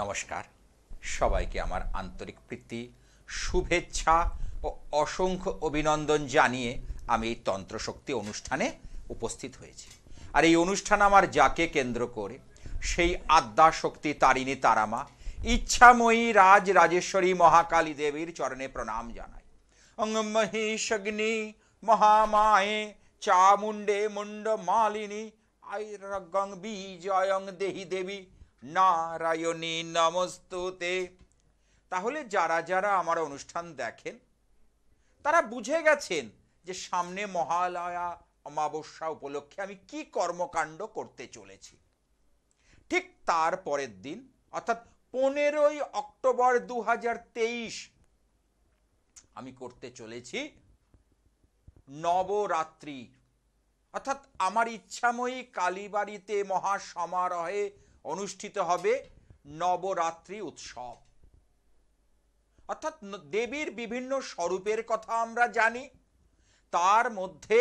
নমস্কার সবাইকে আমার আন্তরিক প্রীতি শুভেচ্ছা ও অসংখ্য অভিনন্দন জানিয়ে আমি এই তন্ত্রশক্তি অনুষ্ঠানে উপস্থিত হয়েছি আর এই অনুষ্ঠান আমার যাকে কেন্দ্র করে সেই আদ্যা শক্তি তারিণী তারামা ইচ্ছাময়ী রাজ রাজেশ্বরী মহাকালী দেবীর চরণে প্রণাম জানাই অঙ্গমহিষগ্নি মহামায়ে চামুণ্ডে মুন্ড মালিনী আয়ং বিজয়ং দেহি দেবী নারায়ণী নমস্তুতে তাহলে যারা যারা আমার অনুষ্ঠান দেখেন তারা বুঝে গেছেন যে সামনে মহালয়া অমাবস্যা উপলক্ষে আমি কি কর্মকাণ্ড করতে চলেছি ঠিক তার পরের দিন অর্থাৎ পনেরোই অক্টোবর দু আমি করতে চলেছি নবরাত্রি অর্থাৎ আমার ইচ্ছাময়ী কালীবাড়িতে মহাসমারোহে অনুষ্ঠিত হবে নবরাত্রি উৎসব অর্থাৎ দেবীর বিভিন্ন স্বরূপের কথা আমরা জানি তার মধ্যে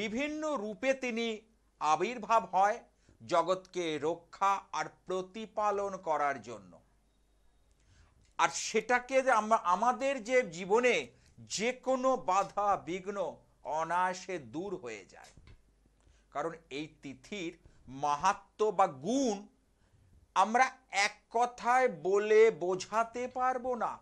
বিভিন্ন রূপে তিনি আবির্ভাব হয় জগৎকে রক্ষা আর প্রতিপালন করার জন্য আর সেটাকে আমাদের যে জীবনে যে কোনো বাধা বিঘ্ন অনায়াসে দূর হয়ে যায় কারণ এই তিথির মাহাত্ম বা গুণ আমরা এক কথায় বলে বোঝাতে পারবো না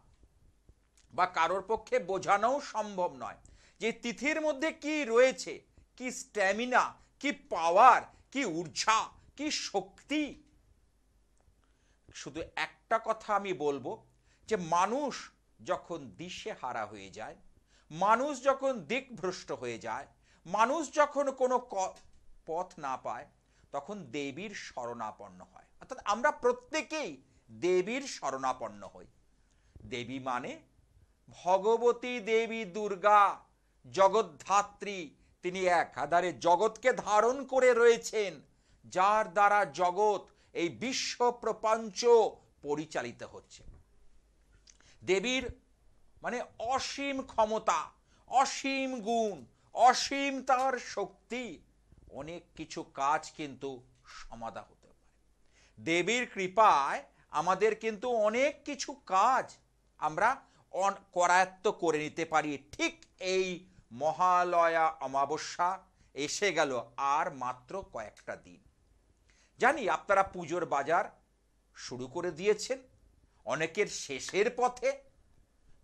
বা কারোর পক্ষে বোঝানোও সম্ভব নয় যে তিথির মধ্যে কি রয়েছে কি স্ট্যামিনা কি পাওয়ার কি ঊর্জা কি শক্তি শুধু একটা কথা আমি বলবো যে মানুষ যখন দিশে হারা হয়ে যায় মানুষ যখন দিকভ্রষ্ট হয়ে যায় মানুষ যখন কোনো পথ না পায় তখন দেবীর শরণাপন্ন হয় অর্থাৎ আমরা প্রত্যেকেই দেবীর শরণাপন্ন হই দেবী মানে ভগবতী দেবী দুর্গা জগদ্ধাত্রী তিনি এক আধারে জগৎকে ধারণ করে রয়েছেন যার দ্বারা জগৎ এই বিশ্ব প্রপঞ্চ পরিচালিত হচ্ছে দেবীর মানে অসীম ক্ষমতা অসীম গুণ অসীম তার শক্তি অনেক কিছু কাজ কিন্তু সমাধা দেবীর কৃপায় আমাদের কিন্তু অনেক কিছু কাজ আমরা করায়ত্ত করে নিতে পারি ঠিক এই মহালয়া অমাবস্যা এসে গেল আর মাত্র কয়েকটা দিন জানি আপনারা পুজোর বাজার শুরু করে দিয়েছেন অনেকের শেষের পথে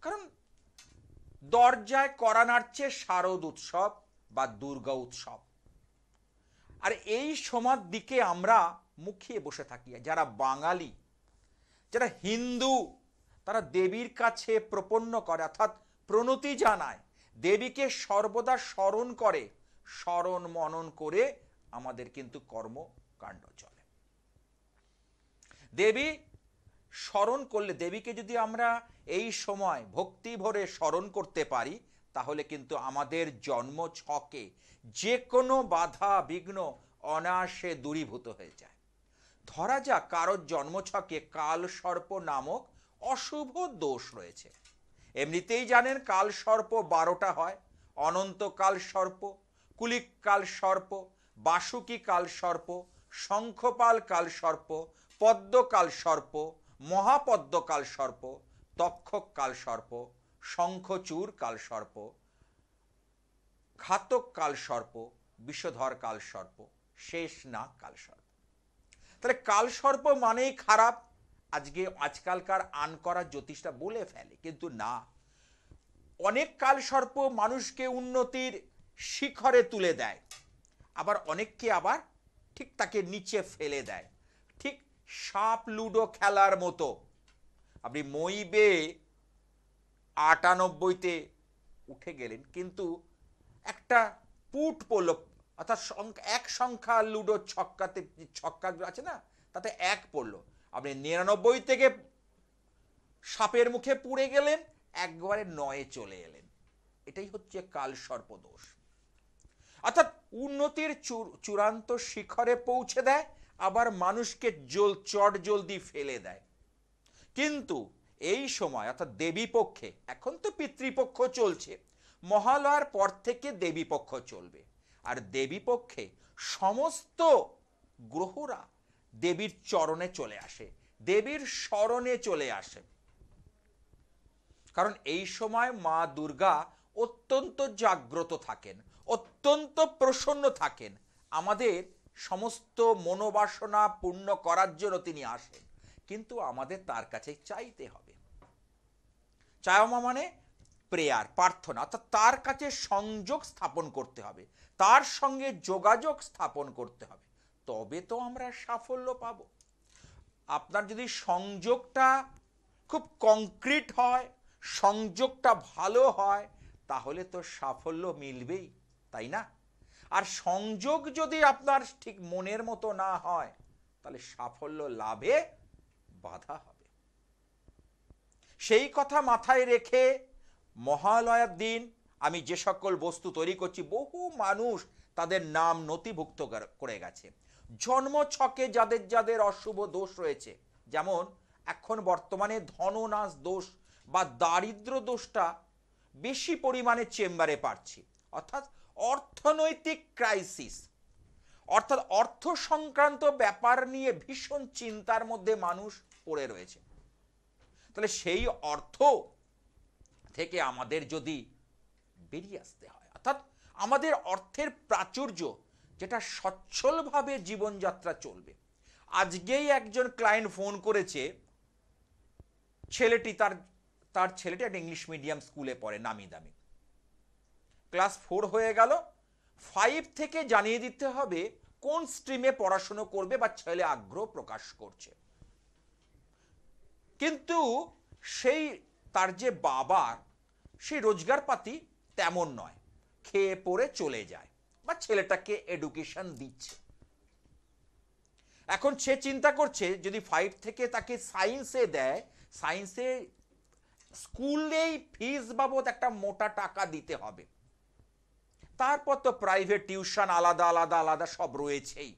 কারণ দরজায় করা নাড়ছে শারদ উৎসব বা দুর্গা উৎসব আর এই সময় দিকে আমরা মুখিয়ে বসে থাকি যারা বাঙালি যারা হিন্দু তারা দেবীর কাছে প্রপন্ন করে অর্থাৎ প্রণতি জানায় দেবীকে সর্বদা স্মরণ করে স্মরণ মনন করে আমাদের কিন্তু কর্মকাণ্ড চলে দেবী স্মরণ করলে দেবীকে যদি আমরা এই সময় ভক্তি ভরে স্মরণ করতে পারি তাহলে কিন্তু আমাদের জন্ম ছকে যে কোনো বাধা বিঘ্ন অনায়াসে দূরীভূত হয়ে যায় ধরা যাক কারোর জন্মছকে কালসর্প নামক অশুভ দোষ রয়েছে এমনিতেই জানেন কালসর্প বারোটা হয় অনন্তকাল সর্প কাল সর্প বাসুকি কাল সর্প শঙ্খপাল কাল সর্প পদ্মকাল সর্প মহাপদ্মকাল সর্প তক্ষক কাল সর্প শঙ্খচূর কাল সর্প ঘাতক কাল সর্প বিষধর কাল সর্প শেষ না কাল সর্প তাহলে কালসর্প মানেই খারাপ আজকে আজকালকার আন করা জ্যোতিষটা বলে ফেলে কিন্তু না অনেক কালসর্প মানুষকে উন্নতির শিখরে তুলে দেয় আবার অনেককে আবার ঠিক তাকে নিচে ফেলে দেয় ঠিক সাপ লুডো খেলার মতো আপনি মই বে আটানব্বইতে উঠে গেলেন কিন্তু একটা পুট পড়ল অর্থাৎ এক সংখ্যা লুডো ছক্কাতে ছক্কা আছে না তাতে এক পড়লো আপনি নিরানব্বই থেকে সাপের মুখে পুড়ে গেলেন একবারে নয়ে চলে এলেন এটাই হচ্ছে কাল সর্পদোষ অর্থাৎ উন্নতির চূড়ান্ত শিখরে পৌঁছে দেয় আবার মানুষকে জল চট জলদি ফেলে দেয় কিন্তু এই সময় অর্থাৎ দেবী পক্ষে এখন তো পিতৃপক্ষ চলছে মহালয়ার পর থেকে দেবী পক্ষ চলবে আর দেবী পক্ষে সমস্ত গ্রহরা দেবীর চরণে চলে আসে দেবীর স্মরণে চলে আসে কারণ এই সময় মা দুর্গা অত্যন্ত জাগ্রত থাকেন অত্যন্ত প্রসন্ন থাকেন আমাদের সমস্ত মনোবাসনা পূর্ণ করার জন্য তিনি আসেন কিন্তু আমাদের তার কাছে চাইতে হবে চায়মা মানে প্রেয়ার প্রার্থনা অর্থাৎ তার কাছে সংযোগ স্থাপন করতে হবে তার সঙ্গে যোগাযোগ স্থাপন করতে হবে তবে তো আমরা সাফল্য পাব আপনার যদি সংযোগটা খুব কংক্রিট হয় সংযোগটা ভালো হয় তাহলে তো সাফল্য মিলবেই তাই না আর সংযোগ যদি আপনার ঠিক মনের মতো না হয় তাহলে সাফল্য লাভে বাধা হবে সেই কথা মাথায় রেখে মহালয়ার দিন আমি যে সকল বস্তু তৈরি করছি বহু মানুষ তাদের নাম নথিভুক্ত করে গেছে জন্ম ছকে যাদের যাদের অশুভ দোষ রয়েছে যেমন এখন বর্তমানে ধননাশ দোষ বা দারিদ্র দোষটা বেশি পরিমাণে চেম্বারে পারছি অর্থাৎ অর্থনৈতিক ক্রাইসিস অর্থাৎ অর্থ সংক্রান্ত ব্যাপার নিয়ে ভীষণ চিন্তার মধ্যে মানুষ পড়ে রয়েছে তাহলে সেই অর্থ থেকে আমাদের যদি বেরিয়ে আসতে হয় অর্থাৎ আমাদের অর্থের প্রাচুর্য যেটা সচ্ছলভাবে জীবনযাত্রা চলবে আজকেই একজন ক্লায়েন্ট ফোন করেছে ছেলেটি তার তার ছেলেটি একটা ইংলিশ মিডিয়াম স্কুলে পড়ে নামি দামি ক্লাস ফোর হয়ে গেল ফাইভ থেকে জানিয়ে দিতে হবে কোন স্ট্রিমে পড়াশুনো করবে বা ছেলে আগ্রহ প্রকাশ করছে কিন্তু সেই তার যে বাবার সেই রোজগারপাতি তেমন নয় খেয়ে পড়ে চলে যায় বা ছেলেটাকে এডুকেশন দিচ্ছে এখন সে চিন্তা করছে যদি ফাইভ থেকে তাকে সায়েন্সে দেয় সায়েন্সে স্কুলেই ফিজ বাবদ একটা মোটা টাকা দিতে হবে তারপর তো প্রাইভেট টিউশন আলাদা আলাদা আলাদা সব রয়েছেই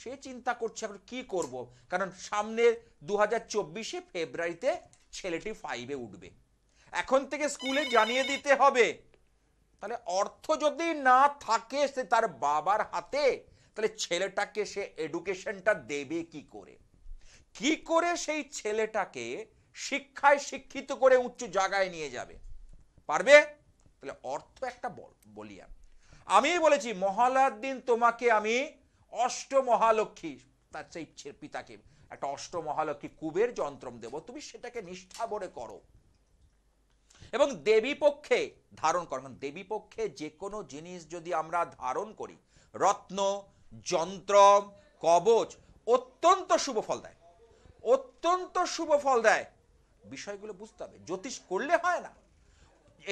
সে চিন্তা করছে এখন কী করব কারণ সামনের দু হাজার চব্বিশে ফেব্রুয়ারিতে ছেলেটি ফাইভে উঠবে এখন থেকে স্কুলে জানিয়ে দিতে হবে তাহলে অর্থ যদি না থাকে সে তার বাবার হাতে তাহলে ছেলেটাকে সে এডুকেশনটা দেবে কি করে কি করে সেই ছেলেটাকে শিক্ষায় শিক্ষিত করে উচ্চ জায়গায় নিয়ে যাবে পারবে তাহলে অর্থ একটা বলিয়া আমি বলেছি মহালয়ার তোমাকে আমি অষ্ট অষ্টমহালক্ষ্মী তার সেই পিতাকে একটা অষ্ট অষ্টমহালক্ষ্মী কুবের যন্ত্রম দেব তুমি সেটাকে নিষ্ঠা ভরে করো এবং দেবী পক্ষে ধারণ করা দেবীপক্ষে মানে দেবী পক্ষে যে কোনো জিনিস যদি আমরা ধারণ করি রত্ন যন্ত্র কবচ অত্যন্ত শুভ ফল দেয় অত্যন্ত শুভ ফল দেয় বিষয়গুলো বুঝতে হবে জ্যোতিষ করলে হয় না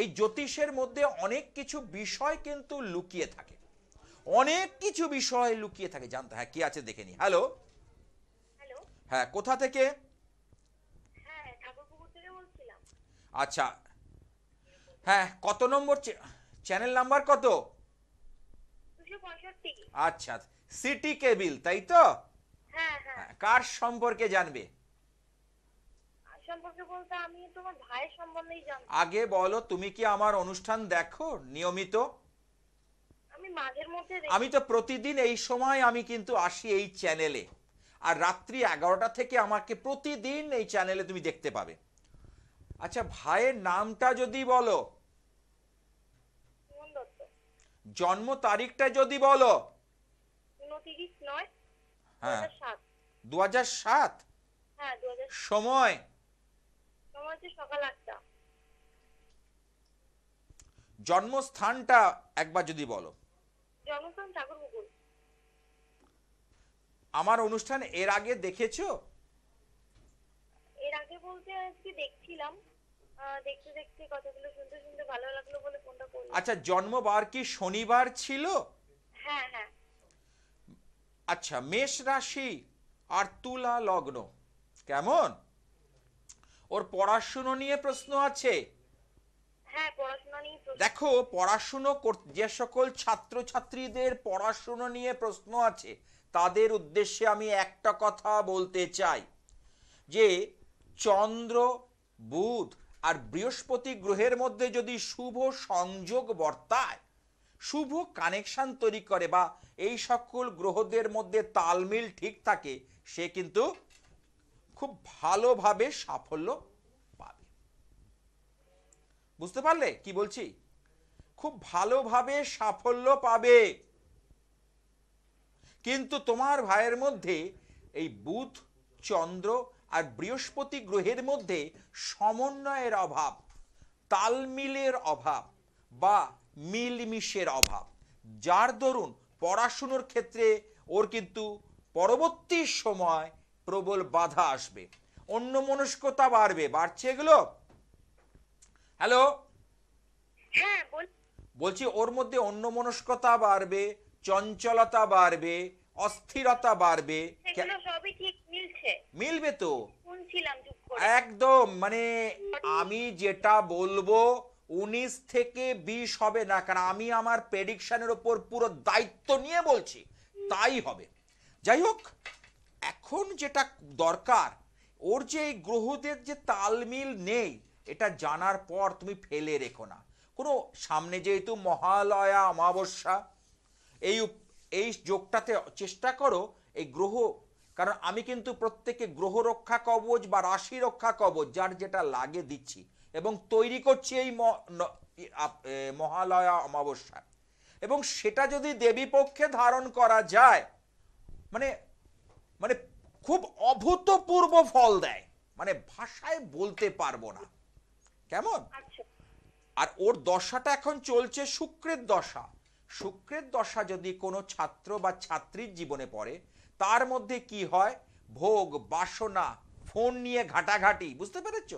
এই জ্যোতিষের মধ্যে অনেক কিছু বিষয় কিন্তু লুকিয়ে থাকে অনেক কিছু বিষয় লুকিয়ে থাকে জানতে হ্যাঁ কি আছে দেখে হ্যালো হ্যাঁ কোথা থেকে হ্যাঁ, আচ্ছা হ্যাঁ কত নম্বর চ্যানেল নাম্বার কত আচ্ছা সিটি আচ্ছা। কেবিল তাই তো হ্যাঁ, হ্যাঁ। হ্যাঁ, কার সম্পর্কে জানবে আগে বলো তুমি কি আমার অনুষ্ঠান দেখো নিয়মিত আমি তো প্রতিদিন এই সময় আমি কিন্তু আসি এই চ্যানেলে আর রাত্রি এগারোটা থেকে আমাকে প্রতিদিন এই চ্যানেলে তুমি দেখতে পাবে আচ্ছা ভাইয়ের নামটা যদি বলো জন্ম তারিখটা যদি বলো হ্যাঁ। দু হাজার হ্যাঁ, সাত সময় জন্মস্থানটা একবার যদি বলো আমার অনুষ্ঠান এর আগে দেখেছো এর আগে বলতে আজকে দেখছিলাম দেখতে দেখতে কথাগুলো শুনতে শুনতে ভালো লাগলো বলে ফোনটা করলাম আচ্ছা জন্মবার কি শনিবার ছিল হ্যাঁ হ্যাঁ আচ্ছা মেষ রাশি আর তুলা লগ্ন কেমন ওর পড়াশুনো নিয়ে প্রশ্ন আছে হ্যাঁ, দেখো পড়াশুনো যে সকল ছাত্রছাত্রীদের পড়াশুনো নিয়ে প্রশ্ন আছে তাদের উদ্দেশ্যে আমি একটা কথা বলতে চাই যে চন্দ্র বুধ আর বৃহস্পতি গ্রহের মধ্যে যদি শুভ সংযোগ বর্তায় শুভ কানেকশন তৈরি করে বা এই সকল গ্রহদের মধ্যে তালমিল ঠিক থাকে সে কিন্তু খুব ভালোভাবে সাফল্য পাবে বুঝতে পারলে কি বলছি খুব ভালোভাবে সাফল্য পাবে কিন্তু তোমার ভাইয়ের মধ্যে এই বুধ চন্দ্র আর বৃহস্পতি গ্রহের মধ্যে সমন্বয়ের অভাব তালমিলের অভাব বা মিলমিশের অভাব যার দরুন পড়াশুনোর ক্ষেত্রে ওর কিন্তু পরবর্তী সময় প্রবল বাধা আসবে অন্য মনস্কতা বাড়বে বাড়ছে এগুলো হ্যালো বলছি ওর মধ্যে অন্য মনস্কতা বাড়বে চঞ্চলতা বাড়বে অস্থিরতা বাড়বে সবই ঠিক মিলবে তো একদম মানে আমি যেটা বলবো উনিশ থেকে বিশ হবে না কারণ আমি আমার প্রেডিকশনের ওপর পুরো দায়িত্ব নিয়ে বলছি তাই হবে যাই হোক এখন যেটা দরকার ওর যে এই গ্রহদের যে তালমিল নেই এটা জানার পর তুমি ফেলে রেখো না কোনো সামনে যেহেতু মহালয়া অমাবস্যা এই এই যোগটাতে চেষ্টা করো এই গ্রহ কারণ আমি কিন্তু প্রত্যেকে গ্রহ রক্ষা কবচ বা রাশি রক্ষা কবচ যার যেটা লাগে দিচ্ছি এবং তৈরি করছি এই মহালয়া অমাবস্যা এবং সেটা যদি দেবী পক্ষে ধারণ করা যায় মানে মানে খুব অভূতপূর্ব ফল দেয় মানে ভাষায় বলতে পারবো না কেমন আচ্ছা। আর ওর দশাটা এখন চলছে শুক্রের দশা শুক্রের দশা যদি কোনো ছাত্র বা ছাত্রীর জীবনে পড়ে তার মধ্যে কি হয় ভোগ বাসনা ফোন নিয়ে ঘাটাঘাটি বুঝতে পেরেছ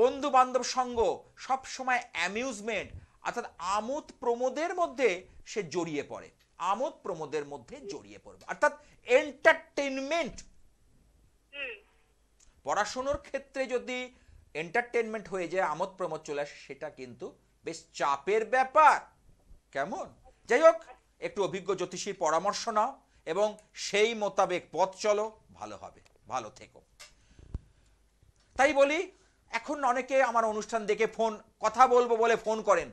বন্ধু বান্ধব সঙ্গ সবসময় অ্যামিউজমেন্ট অর্থাৎ আমোদ প্রমোদের মধ্যে সে জড়িয়ে পড়ে আমোদ প্রমোদের মধ্যে জড়িয়ে পড়বে অর্থাৎ এন্টারটেনমেন্ট পড়াশুনোর ক্ষেত্রে যদি এন্টারটেনমেন্ট হয়ে যায় আমোদ প্রমোদ চলে আসে সেটা কিন্তু বেশ চাপের ব্যাপার কেমন যাই হোক একটু অভিজ্ঞ জ্যোতিষীর পরামর্শ নাও এবং সেই মোতাবেক পথ চলো ভালো হবে ভালো থেকো তাই বলি এখন অনেকে আমার অনুষ্ঠান দেখে ফোন কথা বলবো বলে ফোন করেন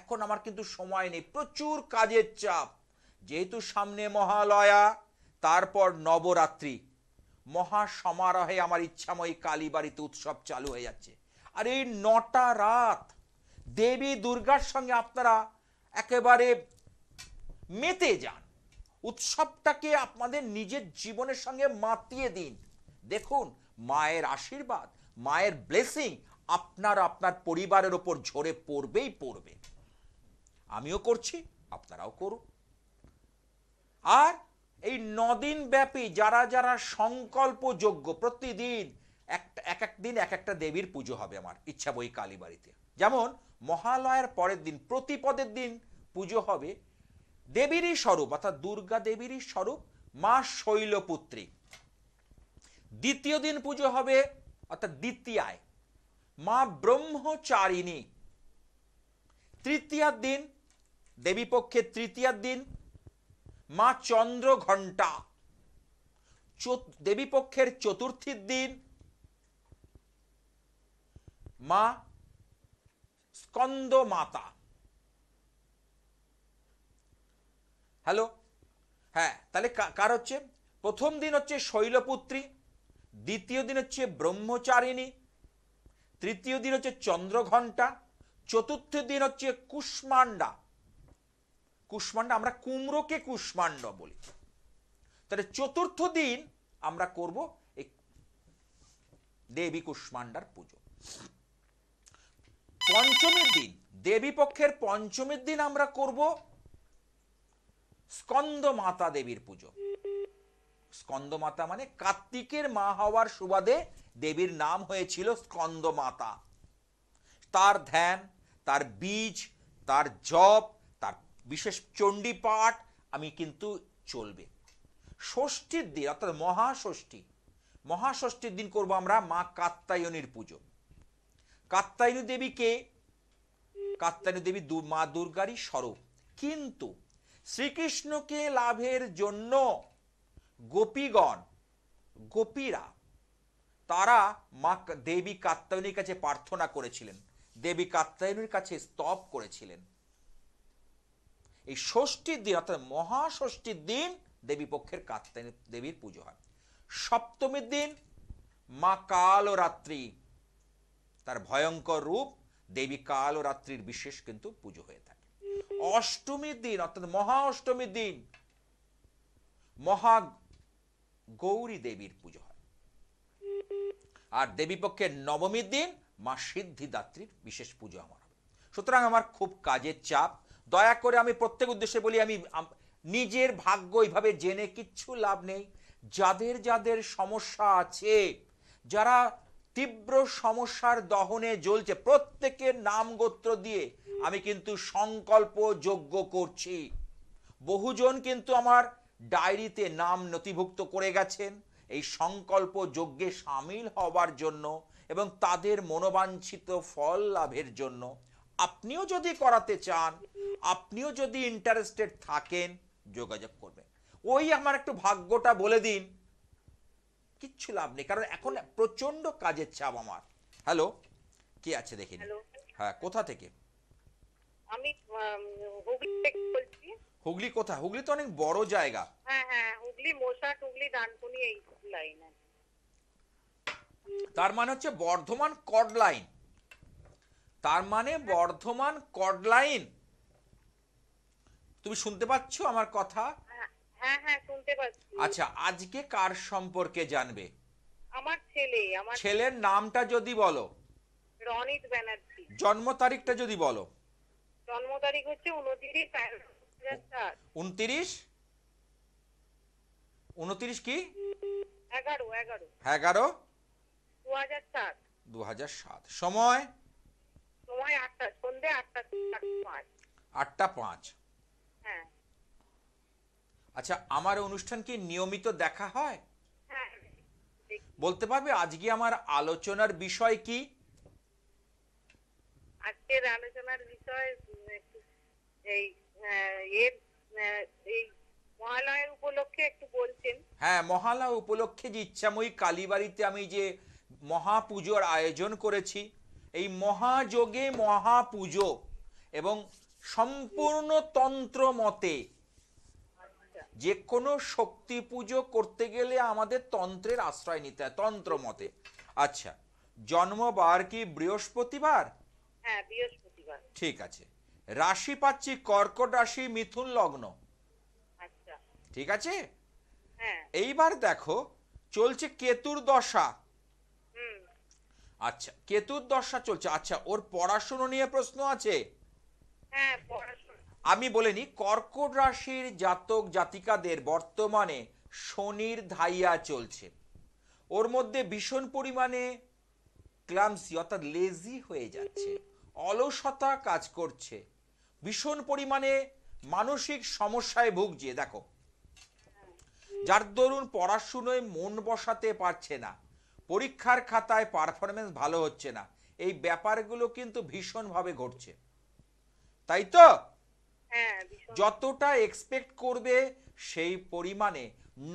এখন আমার কিন্তু সময় নেই প্রচুর কাজের চাপ যেহেতু সামনে মহালয়া তারপর নবরাত্রি মহা সমারোহে আমার ইচ্ছাময়ী কালী বাড়িতে উৎসব চালু হয়ে যাচ্ছে আর এই নটা রাত দেবী দুর্গার সঙ্গে আপনারা একেবারে মেতে যান উৎসবটাকে আপনাদের নিজের জীবনের সঙ্গে মাতিয়ে দিন দেখুন মায়ের আশীর্বাদ মায়ের ব্লেসিং আপনার আপনার পরিবারের ওপর ঝরে পড়বেই পড়বে আমিও করছি আপনারাও করুন আর এই নদিন ব্যাপী যারা যারা সংকল্পযোগ্য প্রতিদিন একটা এক এক দিন এক একটা দেবীর পুজো হবে আমার ইচ্ছা বই কালীবাড়িতে যেমন মহালয়ার পরের দিন প্রতিপদের দিন পুজো হবে দেবীরই স্বরূপ অর্থাৎ দুর্গা দেবীরই স্বরূপ মা শৈলপুত্রী দ্বিতীয় দিন পুজো হবে অর্থাৎ দ্বিতীয়ায় মা ব্রহ্মচারিণী তৃতীয়ার দিন দেবীপক্ষের তৃতীয়ার দিন মা চন্দ্র ঘণ্টা দেবীপক্ষের চতুর্থীর দিন মা স্কন্দ মাতা হ্যালো হ্যাঁ তাহলে কার হচ্ছে প্রথম দিন হচ্ছে শৈলপুত্রী দ্বিতীয় দিন হচ্ছে ব্রহ্মচারিণী তৃতীয় দিন হচ্ছে চন্দ্রঘণ্টা চতুর্থ দিন হচ্ছে কুষ্মান্ডা কুষ্মাণ্ডা আমরা কুমড়োকে কুষ্মাণ্ড বলি তাহলে চতুর্থ দিন আমরা করব এই দেবী কুষ্মান্ডার পুজো পঞ্চমীর দিন দেবী পক্ষের পঞ্চমীর দিন আমরা করব স্কন্দ মাতা দেবীর পুজো স্কন্দমাতা মানে কার্তিকের মা হওয়ার সুবাদে দেবীর নাম হয়েছিল স্কন্দমাতা তার ধ্যান তার বীজ তার জপ তার বিশেষ চণ্ডী পাঠ আমি কিন্তু চলবে ষষ্ঠীর দিন অর্থাৎ মহাষষ্ঠী মহাষষ্ঠীর দিন করব আমরা মা কাত্তায়নীর পুজো কাত্তায়নী দেবীকে কাত্তায়নী দেবী মা দুর্গারই স্বরূপ কিন্তু শ্রীকৃষ্ণকে লাভের জন্য গোপীগণ গোপীরা তারা মা দেবী কাত্তায়নীর কাছে প্রার্থনা করেছিলেন দেবী কাত্তায়নীর কাছে স্তব করেছিলেন এই ষষ্ঠীর দিন অর্থাৎ মহাষষ্ঠীর দিন দেবী পক্ষের কাত্তায়নী দেবীর পুজো হয় সপ্তমীর দিন মা কালরাত্রি তার ভয়ঙ্কর রূপ দেবী কালরাত্রির বিশেষ কিন্তু পুজো হয়ে থাকে অষ্টমীর দিন অর্থাৎ মহা অষ্টমীর দিন মহা গৌরী দেবীর পুজো হয় আর পক্ষের নবমীর দিন মা সিদ্ধিদাত্রীর বিশেষ পুজো আমার হবে সুতরাং আমার খুব কাজের চাপ দয়া করে আমি প্রত্যেক উদ্দেশ্যে বলি আমি নিজের ভাগ্য এইভাবে জেনে কিচ্ছু লাভ নেই যাদের যাদের সমস্যা আছে যারা তীব্র সমস্যার দহনে জ্বলছে প্রত্যেকের নাম গোত্র দিয়ে আমি কিন্তু সংকল্প যোগ্য করছি বহুজন কিন্তু আমার ডায়েরিতে নাম নথিভুক্ত করে গেছেন এই সংকল্প যজ্ঞে সামিল হওয়ার জন্য এবং তাদের মনোবাঞ্ছিত ফল লাভের জন্য আপনিও যদি করাতে চান আপনিও যদি ইন্টারেস্টেড থাকেন যোগাযোগ করবেন ওই আমার একটু ভাগ্যটা বলে দিন কিচ্ছু লাভ নেই কারণ এখন প্রচন্ড কাজের চাপ আমার হ্যালো কে আছে দেখে হ্যাঁ কোথা থেকে আমি হুগলি থেকে বলছি হুগলি কোথা হুগলি তো অনেক বড় জায়গা হ্যাঁ হ্যাঁ হুগলি মোশা হুগলি দানকুনি এই লাইনে তার মানে হচ্ছে বর্ধমান কর্ড লাইন তার মানে হ্যাঁ। বর্ধমান কর্ড লাইন তুমি শুনতে পাচ্ছ আমার কথা হ্যাঁ হ্যাঁ শুনতে আচ্ছা আজকে কার সম্পর্কে জানবে আমার ছেলে আমার ছেলের নামটা যদি বলো রনিত ব্যানার্জি জন্ম তারিখটা যদি বলো জন্ম তারিখ হচ্ছে উনত্রিশ উনত্রিশ উনত্রিশ কি এগারো এগারো এগারো দু হাজার সাত দু হাজার সাত সময় সময় আটটা সন্ধ্যে আটটা আটটা পাঁচ হ্যাঁ আচ্ছা আমার অনুষ্ঠান কি নিয়মিত দেখা হয় হ্যাঁ। বলতে পারবে আজকে আমার আলোচনার বিষয় কি আজকের আলোচনার বিষয় এই মহালয়ের উপলক্ষে একটু বলছেন হ্যাঁ মহালয়া উপলক্ষে যে ইচ্ছাময়ী কালীবাড়িতে আমি যে মহাপুজোর আয়োজন করেছি এই মহাযোগে মহাপুজো এবং সম্পূর্ণ তন্ত্র মতে যে কোনো শক্তি পুজো করতে গেলে আমাদের তন্ত্রের আশ্রয় নিতে হয় তন্ত্র মতে আচ্ছা জন্মবার কি হ্যাঁ, বৃহস্পতিবার ঠিক আছে রাশি পাচ্ছি কর্কট রাশি মিথুন লগ্ন আচ্ছা। ঠিক আছে হ্যাঁ। এইবার দেখো চলছে কেতুর দশা আচ্ছা কেতুর দশা চলছে আচ্ছা ওর পড়াশুনো নিয়ে প্রশ্ন আছে হ্যাঁ আমি বলিনি কর্কট রাশির জাতক জাতিকাদের বর্তমানে শনির ধাইয়া চলছে ওর মধ্যে ভীষণ পরিমাণে ক্লামসি অর্থাৎ লেজি হয়ে যাচ্ছে অলসতা কাজ করছে ভীষণ পরিমাণে মানসিক সমস্যায় ভুগছে দেখো যার দরুন পড়াশুনোয় মন বসাতে পারছে না পরীক্ষার খাতায় পারফরমেন্স ভালো হচ্ছে না এই ব্যাপারগুলো কিন্তু ভীষণভাবে ঘটছে তাই তো হ্যাঁ, যতটা এক্সপেক্ট করবে সেই পরিমাণে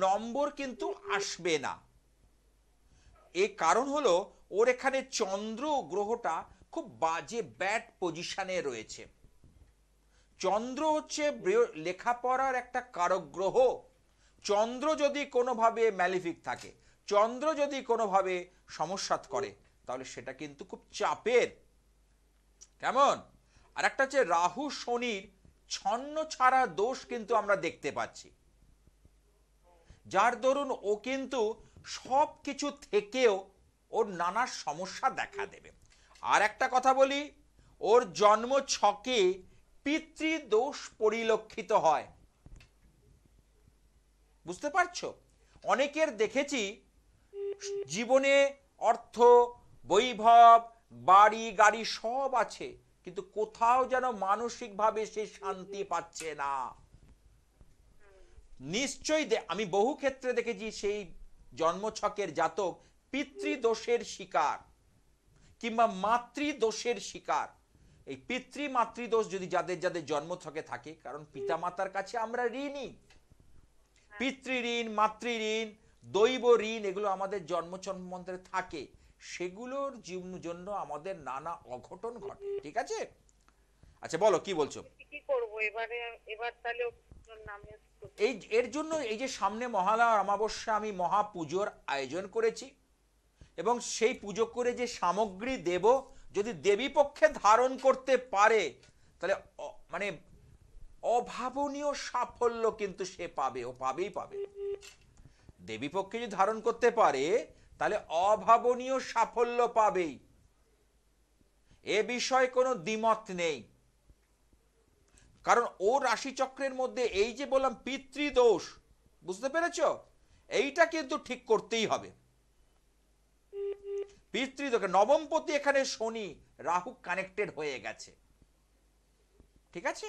নম্বর কিন্তু আসবে না এ কারণ হলো ওর এখানে চন্দ্র গ্রহটা খুব বাজে ব্যাড পজিশনে রয়েছে চন্দ্র হচ্ছে লেখাপড়ার একটা কারক গ্রহ চন্দ্র যদি কোনোভাবে ম্যালিফিক থাকে চন্দ্র যদি কোনোভাবে সমস্যা করে তাহলে সেটা কিন্তু খুব চাপের কেমন আর একটা হচ্ছে রাহু শনির ছন্ন ছাড়া দোষ কিন্তু আমরা দেখতে পাচ্ছি যার দরুন ও কিন্তু সব কিছু থেকেও ওর নানা সমস্যা দেখা দেবে আর একটা কথা বলি ওর জন্ম ছকে পিতৃদোষ পরিলক্ষিত হয় বুঝতে পারছো অনেকের দেখেছি জীবনে অর্থ বৈভব বাড়ি গাড়ি সব আছে কিন্তু কোথাও যেন মানসিকভাবে সে শান্তি পাচ্ছে না নিশ্চয়ই আমি বহু ক্ষেত্রে দেখেছি সেই জন্মছকের জাতক পিতৃদোষের শিকার কিংবা মাতৃদোষের শিকার এই পিতৃ মাতৃদোষ যদি যাদের যাদের জন্ম থেকে থাকে কারণ পিতামাতার কাছে আমরা ঋণই হ্যাঁ। পিতৃ ঋণ মাতৃ ঋণ দৈব ঋণ এগুলো আমাদের জন্মচন্মন্ত্রে থাকে সেগুলোর জন্য আমাদের নানা অঘটন ঘটে ঠিক আছে আচ্ছা বলো কি বলছো কি করবো এবারে এবার তাহলে এই এর জন্য এই যে সামনে মহালয়ার অমাবস্যা আমি মহাপুজোর আয়োজন করেছি এবং সেই পুজো করে যে সামগ্রী দেব যদি দেবী পক্ষে ধারণ করতে পারে তাহলে মানে অভাবনীয় সাফল্য কিন্তু সে পাবে ও পাবেই পাবে দেবী পক্ষে যদি ধারণ করতে পারে তাহলে অভাবনীয় সাফল্য পাবেই এ বিষয়ে কোনো দ্বিমত নেই কারণ ও রাশিচক্রের মধ্যে এই যে বললাম পিতৃদোষ বুঝতে পেরেছ এইটা কিন্তু ঠিক করতেই হবে পিতৃদোষ নবমপতি এখানে শনি রাহু কানেক্টেড হয়ে গেছে ঠিক আছে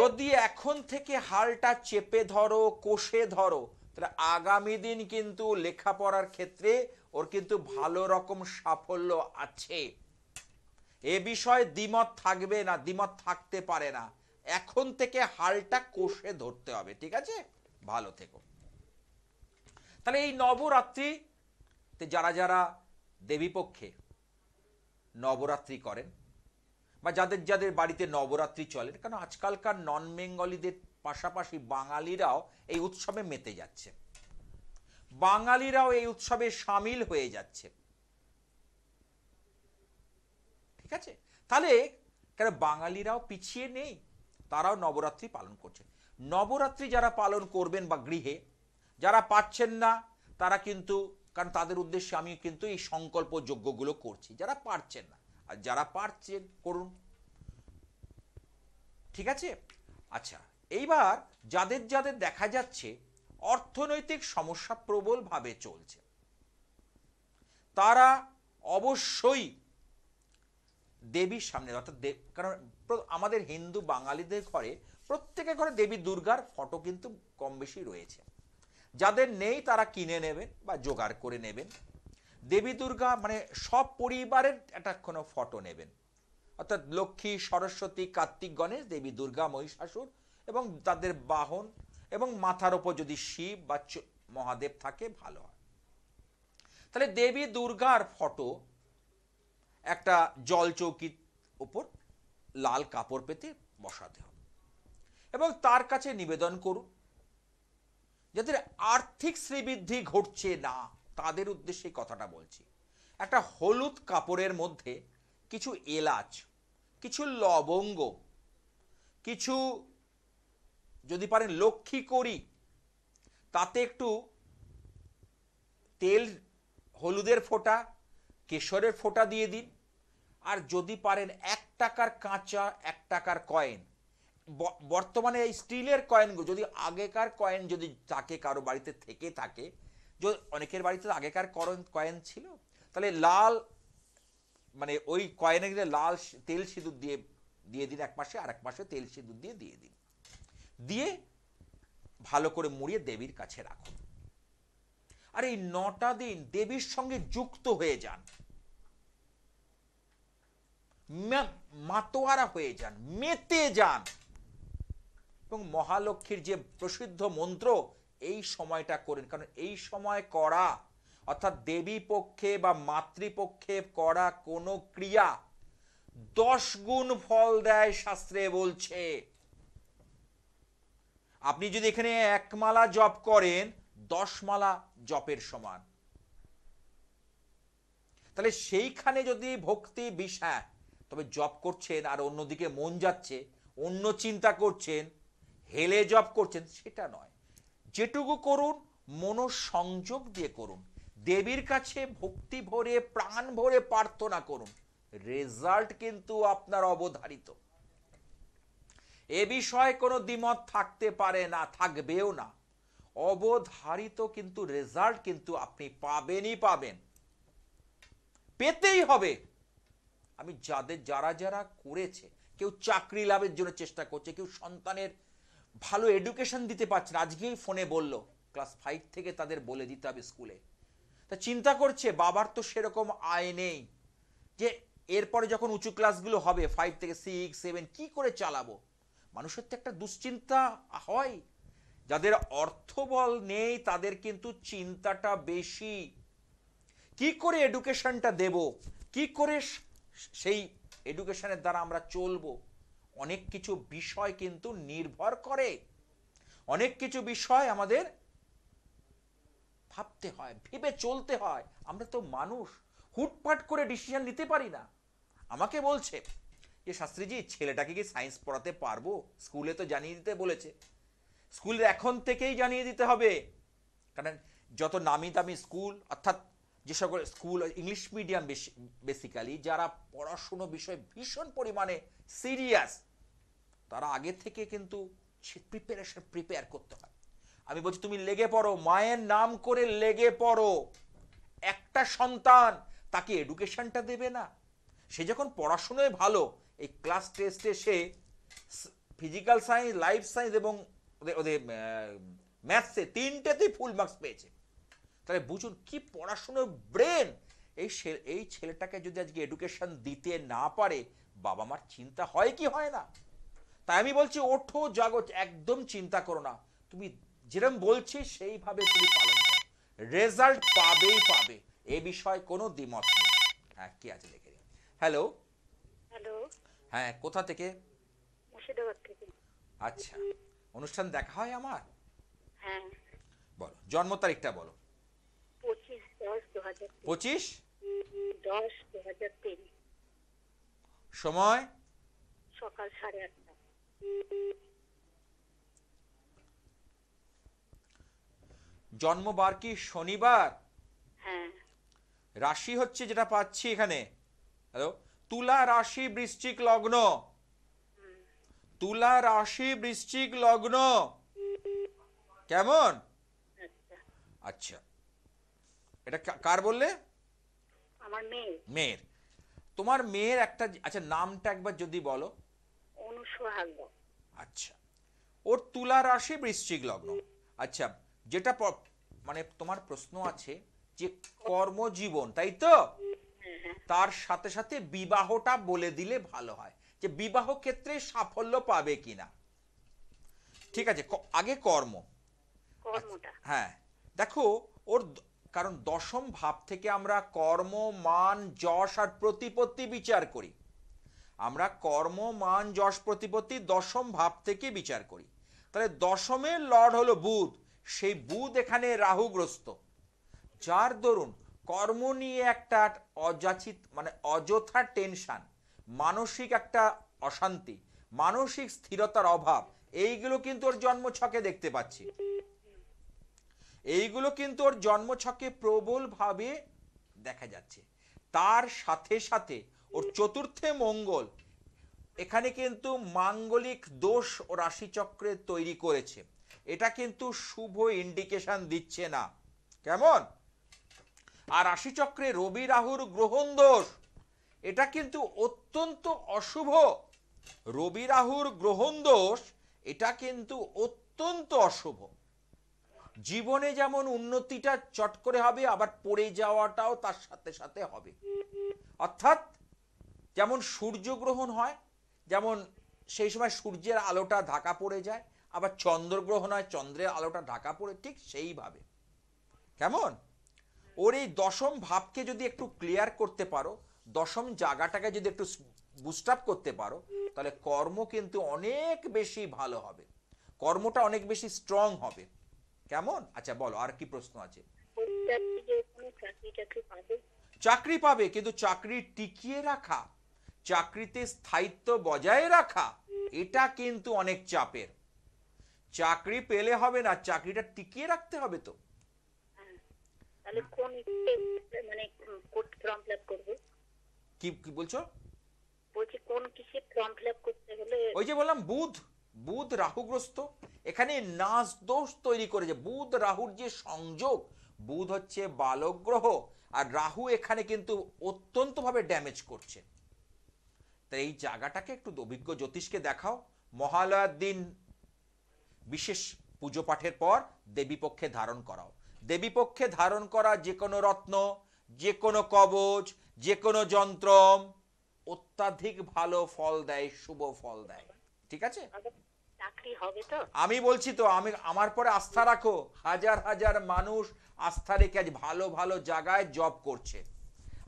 যদি এখন থেকে হালটা চেপে ধরো কোষে ধরো তাহলে আগামী দিন কিন্তু লেখাপড়ার ক্ষেত্রে ওর কিন্তু ভালো রকম সাফল্য আছে এ বিষয়ে দ্বিমত থাকবে না দ্বিমত থাকতে পারে না এখন থেকে হালটা কষে ধরতে হবে ঠিক আছে ভালো থেকো তাহলে এই নবরাত্রি যারা যারা দেবীপক্ষে নবরাত্রি করেন বা যাদের যাদের বাড়িতে নবরাত্রি চলে কারণ আজকালকার নন বেঙ্গলিদের পাশাপাশি বাঙালিরাও এই উৎসবে মেতে যাচ্ছে বাঙালিরাও এই উৎসবে সামিল হয়ে যাচ্ছে ঠিক আছে তাহলে কেন বাঙালিরাও পিছিয়ে নেই তারাও নবরাত্রি পালন করছে নবরাত্রি যারা পালন করবেন বা গৃহে যারা পাচ্ছেন না তারা কিন্তু কারণ তাদের উদ্দেশ্যে আমি কিন্তু এই সংকল্প যজ্ঞগুলো করছি যারা পারছেন না আর যারা পারছেন করুন ঠিক আছে আচ্ছা এইবার যাদের যাদের দেখা যাচ্ছে অর্থনৈতিক সমস্যা প্রবলভাবে চলছে তারা অবশ্যই দেবীর সামনে অর্থাৎ কারণ আমাদের হিন্দু বাঙালিদের ঘরে প্রত্যেকের ঘরে দেবী দুর্গার ফটো কিন্তু কম বেশি রয়েছে যাদের নেই তারা কিনে নেবেন বা জোগাড় করে নেবেন দেবী দুর্গা মানে সব পরিবারের একটা কোনো ফটো নেবেন অর্থাৎ লক্ষ্মী সরস্বতী কার্তিক গণেশ দেবী দুর্গা মহিষাসুর এবং তাদের বাহন এবং মাথার ওপর যদি শিব বা মহাদেব থাকে ভালো হয় তাহলে দেবী দুর্গার ফটো একটা জল চৌকির ওপর লাল কাপড় পেতে বসাতে হবে এবং তার কাছে নিবেদন করুন যাদের আর্থিক শ্রীবৃদ্ধি ঘটছে না তাদের উদ্দেশ্যে কথাটা বলছি একটা হলুদ কাপড়ের মধ্যে কিছু এলাচ কিছু লবঙ্গ কিছু যদি পারেন লক্ষ্মী করি তাতে একটু তেল হলুদের ফোঁটা কেশরের ফোঁটা দিয়ে দিন আর যদি পারেন এক টাকার কাঁচা এক টাকার কয়েন বর্তমানে এই স্টিলের কয়েনগুলো যদি আগেকার কয়েন যদি তাকে কারো বাড়িতে থেকে থাকে অনেকের বাড়িতে আগেকার করন কয়েন ছিল তাহলে লাল মানে ওই কয়েনে গেলে লাল তেল সিঁদুর দিয়ে দিয়ে দিন এক মাসে আর এক মাসে তেল সিঁদুর দিয়ে দিয়ে দিন দিয়ে ভালো করে মুড়িয়ে দেবীর কাছে রাখুন আর এই নটা দিন দেবীর সঙ্গে যুক্ত হয়ে যান মাতোয়ারা হয়ে যান মেতে যান এবং মহালক্ষ্মীর যে প্রসিদ্ধ মন্ত্র এই সময়টা করেন কারণ এই সময় করা অর্থাৎ দেবী পক্ষে বা মাতৃপক্ষে করা কোনো ক্রিয়া দশ গুণ ফল দেয় শাস্ত্রে বলছে আপনি যদি এখানে এক মালা জপ করেন দশ মালা জপের সমান তাহলে সেইখানে যদি ভক্তি বিষয় তবে জপ করছেন আর অন্যদিকে মন যাচ্ছে অন্য চিন্তা করছেন হেলে জপ করছেন সেটা নয় যেটুকু করুন মনোসংযোগ দিয়ে করুন দেবীর কাছে ভক্তি ভরে প্রাণ ভরে প্রার্থনা করুন রেজাল্ট কিন্তু আপনার অবধারিত এ বিষয়ে কোনো দ্বিমত থাকতে পারে না থাকবেও না অবধারিত কিন্তু রেজাল্ট কিন্তু আপনি পাবেনই পাবেন পেতেই হবে আমি যাদের যারা যারা করেছে কেউ চাকরি লাভের জন্য চেষ্টা করছে কেউ সন্তানের ভালো এডুকেশন দিতে পারছে না আজকেই ফোনে বলল ক্লাস ফাইভ থেকে তাদের বলে দিতে হবে স্কুলে তা চিন্তা করছে বাবার তো সেরকম আয় নেই যে এরপরে যখন উঁচু ক্লাসগুলো হবে ফাইভ থেকে সিক্স সেভেন কি করে চালাবো মানুষের তো একটা দুশ্চিন্তা হয় যাদের অর্থবল নেই তাদের কিন্তু চিন্তাটা বেশি কি করে এডুকেশনটা দেব কি করে সেই এডুকেশনের দ্বারা আমরা চলবো অনেক কিছু বিষয় কিন্তু নির্ভর করে অনেক কিছু বিষয় আমাদের ভাবতে হয় ভেবে চলতে হয় আমরা তো মানুষ হুটপাট করে ডিসিশন নিতে পারি না আমাকে বলছে যে শাস্ত্রীজি ছেলেটাকে কি সায়েন্স পড়াতে পারবো স্কুলে তো জানিয়ে দিতে বলেছে স্কুলের এখন থেকেই জানিয়ে দিতে হবে কারণ যত নামি দামি স্কুল অর্থাৎ যে সকল স্কুল ইংলিশ মিডিয়াম বেসিক্যালি যারা পড়াশুনো বিষয়ে ভীষণ পরিমাণে সিরিয়াস তারা আগে থেকে কিন্তু প্রিপারেশন প্রিপেয়ার করতে হয় আমি বলছি তুমি লেগে পড়ো মায়ের নাম করে লেগে পড়ো একটা সন্তান তাকে এডুকেশনটা দেবে না সে যখন পড়াশুনোয় ভালো এই ক্লাস টেস্টে সে ফিজিক্যাল সায়েন্স লাইফ সায়েন্স এবং ওদের ম্যাথসে তিনটেতেই ফুল মার্কস পেয়েছে তাহলে বুঝুন কি পড়াশুনোর ব্রেন এই এই ছেলেটাকে যদি আজকে এডুকেশন দিতে না পারে বাবা মার চিন্তা হয় কি হয় না তাই আমি বলছি ওঠো জাগো একদম চিন্তা করো না তুমি যেরকম বলছি সেইভাবে তুমি পালন করো রেজাল্ট পাবেই পাবে এ বিষয়ে কোনো দ্বিমত নেই হ্যাঁ কি আছে দেখে হ্যালো হ্যালো হ্যাঁ কোথা থেকে মুর্শিদাবাদ থেকে আচ্ছা অনুষ্ঠান দেখা হয় আমার হ্যাঁ বলো জন্ম তারিখটা বলো পঁচিশ দশ দু হাজার পঁচিশ সময় সকাল সাড়ে আটটা জন্মবার কি শনিবার হ্যাঁ রাশি হচ্ছে যেটা পাচ্ছি এখানে হ্যালো তুলা রাশি বৃশ্চিক লগ্ন তুলা রাশি বৃশ্চিক লগ্ন কেমন আচ্ছা, আচ্ছা। এটা কার বললে আমার মেয়ের মেয়ের তোমার মেয়ের একটা আচ্ছা নামটা একবার যদি বলো আচ্ছা ওর তুলা রাশি বৃশ্চিক লগ্ন আচ্ছা যেটা মানে তোমার প্রশ্ন আছে যে কর্মজীবন তাই তো তার সাথে সাথে বিবাহটা বলে দিলে ভালো হয় যে বিবাহ ক্ষেত্রে সাফল্য পাবে কিনা ঠিক আছে আগে কর্ম আচ্ছা, হ্যাঁ দেখো ওর কারণ দশম ভাব থেকে আমরা কর্ম মান যশ আর প্রতিপত্তি বিচার করি আমরা কর্ম মান যশ প্রতিপত্তি দশম ভাব থেকে বিচার করি তাহলে দশমের লর্ড হলো বুধ সেই বুধ এখানে রাহুগ্রস্ত যার দরুন কর্ম নিয়ে একটা অযাচিত মানে অযথা টেনশান মানসিক একটা অশান্তি মানসিক স্থিরতার অভাব এইগুলো কিন্তু ওর জন্ম দেখতে পাচ্ছি এইগুলো কিন্তু ওর জন্ম ছকে প্রবলভাবে দেখা যাচ্ছে তার সাথে সাথে ওর চতুর্থে মঙ্গল এখানে কিন্তু মাঙ্গলিক দোষ ও রাশিচক্রে তৈরি করেছে এটা কিন্তু শুভ ইন্ডিকেশন দিচ্ছে না কেমন আর রাশিচক্রে রবি রাহুর গ্রহণ দোষ এটা কিন্তু অত্যন্ত অশুভ রবি রাহুর গ্রহণ দোষ এটা কিন্তু অত্যন্ত অশুভ জীবনে যেমন উন্নতিটা চট করে হবে আবার পড়ে যাওয়াটাও তার সাথে সাথে হবে অর্থাৎ যেমন সূর্য গ্রহণ হয় যেমন সেই সময় সূর্যের আলোটা ঢাকা পড়ে যায় আবার চন্দ্রগ্রহণ হয় চন্দ্রের আলোটা ঢাকা পড়ে ঠিক সেইভাবে কেমন ওর এই দশম ভাবকে যদি একটু ক্লিয়ার করতে পারো দশম জায়গাটাকে যদি একটু বুস্ট আপ করতে পারো তাহলে কর্ম কিন্তু অনেক বেশি ভালো হবে কর্মটা অনেক বেশি স্ট্রং হবে কেমন আচ্ছা বলো আর কি প্রশ্ন আছে চাকরি পাবে কিন্তু চাকরি টিকিয়ে রাখা চাকরিতে স্থায়িত্ব বজায় রাখা এটা কিন্তু অনেক চাপের চাকরি পেলে হবে না চাকরিটা টিকিয়ে রাখতে হবে তো তাহলে কোন মানে ফর্ম ফিল আপ করব কি কি বলছো বলছি কোন কিসে ফর্ম ফিল আপ করতে হলে ওই যে বললাম বুধ বুধ রাহুগ্রস্ত এখানে নাস দোষ তৈরি বুধ রাহুর যে সংযোগ বুধ হচ্ছে বালক গ্রহ আর রাহু এখানে কিন্তু অত্যন্তভাবে ড্যামেজ করছে তাই এই জায়গাটাকে একটু অভিজ্ঞ জ্যোতিষকে দেখাও মহালয়ার দিন বিশেষ পুজো পাঠের পর পক্ষে ধারণ করাও দেবীপক্ষে ধারণ করা যে কোনো রত্ন যে কোনো কবচ যে কোনো যন্ত্র অত্যাধিক ভালো ফল দেয় শুভ ফল দেয় ঠিক আছে আমি বলছি তো আমি আমার পরে আস্থা রাখো হাজার হাজার মানুষ আস্থা রেখে আজ ভালো ভালো জায়গায় জব করছে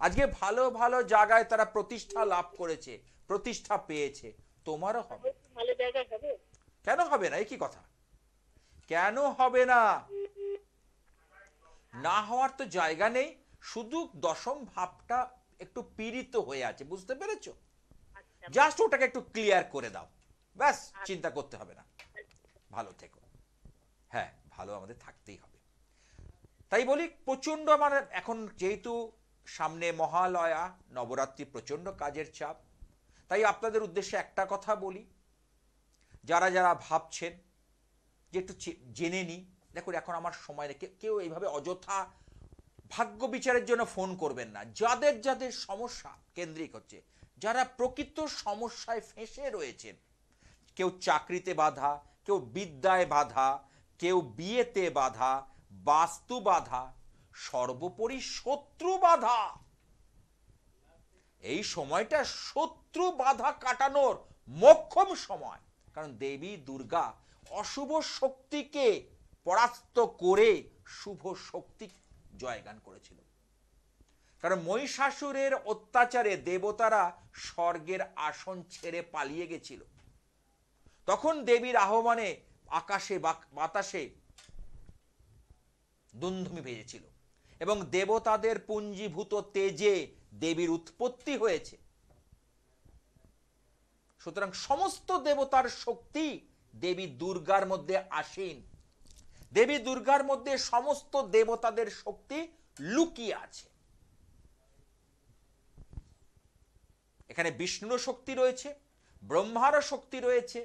আজকে ভালো ভালো জায়গায় তারা প্রতিষ্ঠা লাভ করেছে প্রতিষ্ঠা পেয়েছে তোমারও হবে কেন হবে না এই কি কথা কেন হবে না না হওয়ার তো জায়গা নেই শুধু দশম ভাবটা একটু পীড়িত হয়ে আছে বুঝতে পেরেছো জাস্ট আচ্ছা। ওটাকে একটু ক্লিয়ার করে দাও ব্যাস আচ্ছা। চিন্তা করতে হবে না ভালো থেকো হ্যাঁ ভালো আমাদের থাকতেই হবে তাই বলি প্রচণ্ড আমার মানে, এখন যেহেতু সামনে মহালয়া নবরাত্রি প্রচণ্ড কাজের চাপ তাই আপনাদের উদ্দেশ্যে একটা কথা বলি যারা যারা ভাবছেন যে একটু জেনে নিই দেখুন এখন আমার সময় রেখে কেউ এইভাবে অযথা ভাগ্য বিচারের জন্য ফোন করবেন না যাদের যাদের সমস্যা কেন্দ্রিক হচ্ছে যারা প্রকৃত সমস্যায় ফেঁসে রয়েছেন কেউ চাকরিতে বাধা কেউ বিদ্যায় বাধা কেউ বিয়েতে বাধা বাস্তু বাধা সর্বোপরি শত্রু বাধা এই সময়টা শত্রু বাধা কাটানোর মক্ষম সময় কারণ দেবী দুর্গা অশুভ শক্তিকে পরাস্ত করে শুভ শক্তি জয়গান করেছিল কারণ মহিষাসুরের অত্যাচারে দেবতারা স্বর্গের আসন ছেড়ে পালিয়ে গেছিল তখন দেবীর আহ্বানে আকাশে বাতাসে দুন্ধুমি ভেজেছিল এবং দেবতাদের পুঞ্জীভূত তেজে দেবীর উৎপত্তি হয়েছে সুতরাং সমস্ত দেবতার শক্তি দেবী দুর্গার মধ্যে আসেন দেবী দুর্গার মধ্যে সমস্ত দেবতাদের শক্তি লুকিয়ে আছে এখানে বিষ্ণুর শক্তি রয়েছে ব্রহ্মারও শক্তি রয়েছে